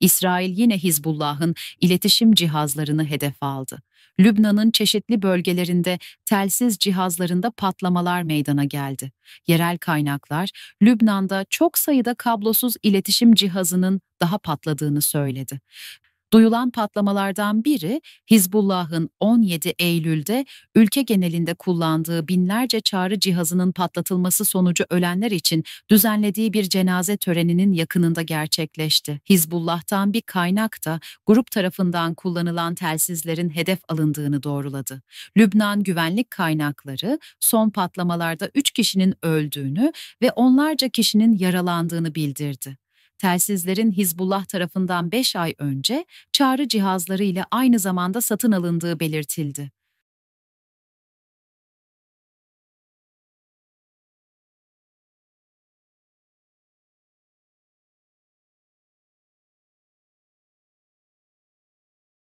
İsrail yine Hizbullah'ın iletişim cihazlarını hedef aldı. Lübnan'ın çeşitli bölgelerinde telsiz cihazlarında patlamalar meydana geldi. Yerel kaynaklar, Lübnan'da çok sayıda kablosuz iletişim cihazının daha patladığını söyledi. Duyulan patlamalardan biri Hizbullah'ın 17 Eylül'de ülke genelinde kullandığı binlerce çağrı cihazının patlatılması sonucu ölenler için düzenlediği bir cenaze töreninin yakınında gerçekleşti. Hizbullah'tan bir kaynak da grup tarafından kullanılan telsizlerin hedef alındığını doğruladı. Lübnan güvenlik kaynakları son patlamalarda 3 kişinin öldüğünü ve onlarca kişinin yaralandığını bildirdi telsizlerin Hizbullah tarafından 5 ay önce çağrı cihazları ile aynı zamanda satın alındığı belirtildi.